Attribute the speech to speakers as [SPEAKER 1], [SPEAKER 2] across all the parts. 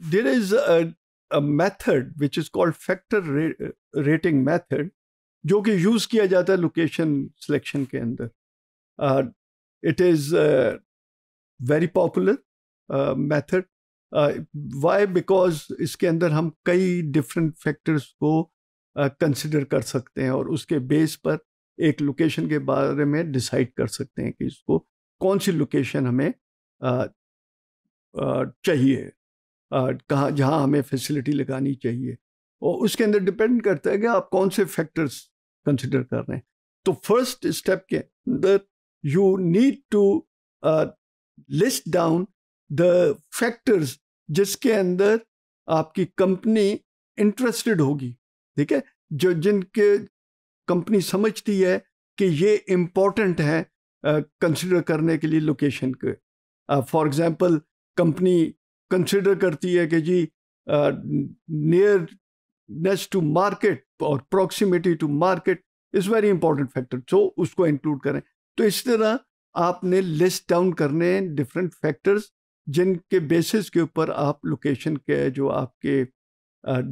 [SPEAKER 1] there is a, a method which is called factor ra- rating method जो कि use किया जाता है लोकेशन सिलेक्शन के अंदर it is very popular method why because इसके अंदर हम कई डिफरेंट फैक्टर्स को कंसिडर uh, कर सकते हैं और उसके बेस पर एक लोकेशन के बारे में डिसाइड कर सकते हैं कि इसको कौन सी लोकेशन हमें uh, uh, चाहिए कहाँ जहाँ हमें फैसिलिटी लगानी चाहिए और उसके अंदर डिपेंड करता है कि आप कौन से फैक्टर्स कंसिडर कर रहे हैं तो फर्स्ट स्टेप के अंदर you need to list down the factors जिसके अंदर आपकी कंपनी इंटरेस्टेड होगी ठीक है जो जिनके कंपनी समझती है कि ये इम्पोर्टेंट है कंसिडर uh, करने के लिए लोकेशन के फॉर एग्जांपल कंपनी कंसिडर करती है कि जी नियर नेस्ट टू मार्केट और proximity to market is very important factor so उसको इंक्लूड करें तो इस तरह आपने लिस्ट डाउन करने हैं डिफरेंट फैक्टर्स जिनके बेसिस के ऊपर आप लोकेशन के जो आपके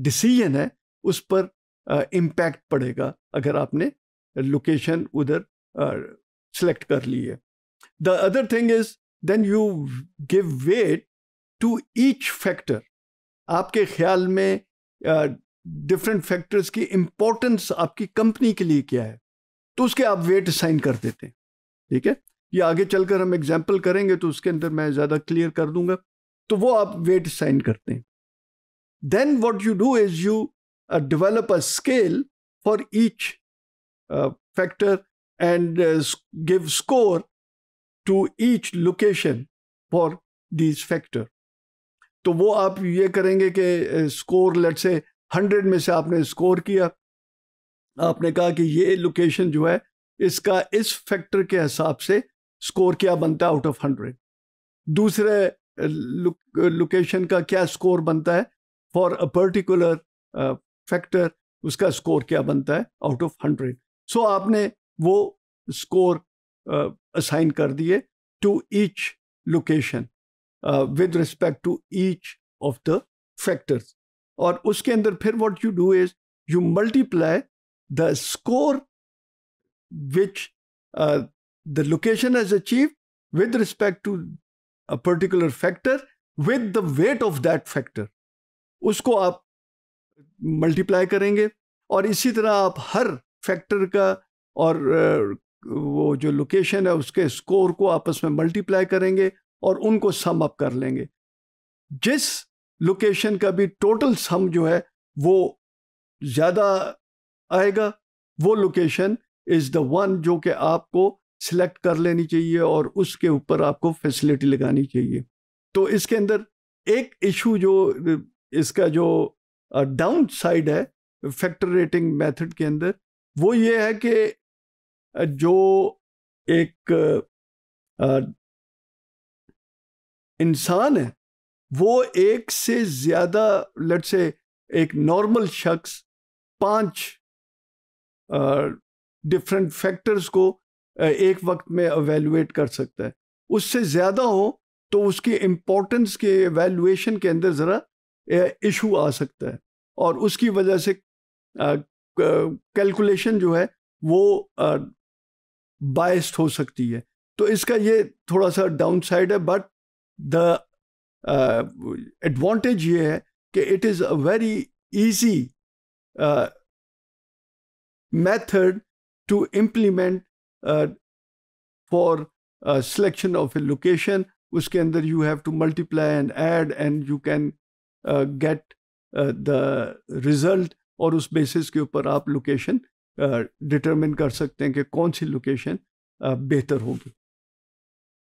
[SPEAKER 1] डिसीजन है उस पर इम्पैक्ट पड़ेगा अगर आपने लोकेशन उधर सेलेक्ट कर ली है the other thing is then you give weight to each factor आपके ख्याल में डिफरेंट फैक्टर्स की इम्पोर्टेंस आपकी कंपनी के लिए क्या है तो उसके आप वेट साइन कर देते हैं ठीक है ये आगे चलकर हम एग्जाम्पल करेंगे तो उसके अंदर मैं ज़्यादा क्लियर कर दूंगा तो वो आप वेट साइन करते हैं then what you do is you develop a scale for each factor and give score to each location for these factor तो वो आप ये करेंगे कि स्कोर लेट से हंड्रेड में से आपने स्कोर किया आपने कहा कि ये लोकेशन जो है इसका इस फैक्टर के हिसाब से स्कोर क्या बनता है आउट ऑफ हंड्रेड दूसरे लोकेशन का क्या स्कोर बनता है फॉर अ पर्टिकुलर फैक्टर उसका स्कोर क्या बनता है आउट ऑफ हंड्रेड सो आपने वो स्कोर असाइन uh, कर दिए to each location with respect to each of the factors और उसके अंदर फिर what you do is you multiply the score which the location has achieve with respect to a particular factor with the weight of that factor उसको आप multiply करेंगे और इसी तरह आप हर फैक्टर का और uh, वो जो लोकेशन है उसके स्कोर को आपस में मल्टीप्लाई करेंगे और उनको सम अप कर लेंगे जिस लोकेशन का भी टोटल सम जो है वो ज़्यादा आएगा वो लोकेशन इज़ द वन जो कि आपको सिलेक्ट कर लेनी चाहिए और उसके ऊपर आपको फैसिलिटी लगानी चाहिए तो इसके अंदर एक इशू जो इसका जो डाउन साइड है फैक्टर रेटिंग मेथड के अंदर वो ये है कि जो एक इंसान है वो एक से ज्यादा लट से एक नॉर्मल शख्स पांच डिफरेंट फैक्टर्स को एक वक्त में अवेलुएट कर सकता है उससे ज़्यादा हो तो उसकी इम्पोर्टेंस के एवेलुएशन के अंदर ज़रा इशू आ सकता है और उसकी वजह से कैलकुलेशन जो है वो बायस्ड हो सकती है तो इसका ये थोड़ा सा डाउन साइड है बट द एडवांटेज uh, ये है कि it is a very easy method to implement for selection of a location उसके अंदर you have to multiply and add and you can get the result और उस basis के ऊपर आप लोकेशन डिटरमिन uh, कर सकते हैं कि कौन सी लोकेशन uh, बेहतर होगी